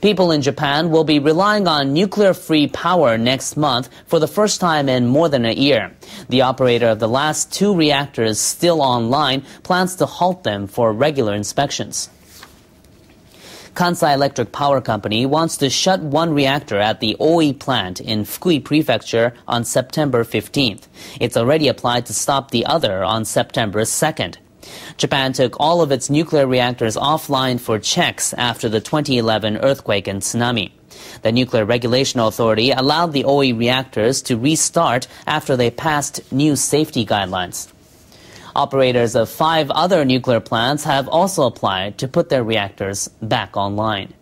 People in Japan will be relying on nuclear-free power next month for the first time in more than a year. The operator of the last two reactors still online plans to halt them for regular inspections. Kansai Electric Power Company wants to shut one reactor at the Oi plant in Fukui Prefecture on September 15th. It's already applied to stop the other on September 2nd. Japan took all of its nuclear reactors offline for checks after the 2011 earthquake and tsunami. The Nuclear Regulation Authority allowed the OE reactors to restart after they passed new safety guidelines. Operators of five other nuclear plants have also applied to put their reactors back online.